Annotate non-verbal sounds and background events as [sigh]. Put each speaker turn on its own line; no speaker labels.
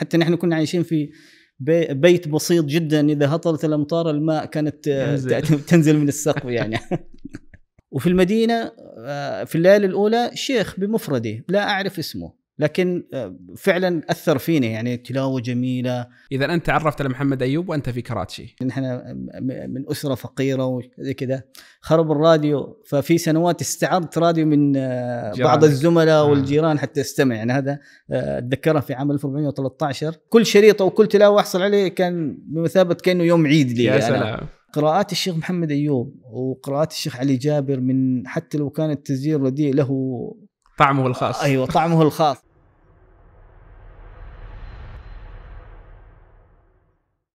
حتى نحن كنا عايشين في بيت بسيط جدا اذا هطلت الامطار الماء كانت آه، [laughs] تنزل من السقف يعني [laughs] وفي المدينه آه، في الليالي الاولى شيخ بمفرده لا اعرف اسمه لكن آه، فعلا اثر فيني يعني تلاوه جميله اذا انت عرفت على محمد ايوب وانت في كراتشي نحن آه، آه، من اسره فقيره وزي كذا خرب الراديو ففي سنوات استعرضت راديو من بعض الزملاء آه. والجيران حتى استمع يعني هذا اتذكره في عام 1413 كل شريطه وكل تلاوه احصل عليه كان بمثابه كانه يوم عيد لي يا سلام قراءات الشيخ محمد ايوب وقراءات الشيخ علي جابر من حتى لو كان التسجيل رديء له طعمه الخاص ايوه طعمه الخاص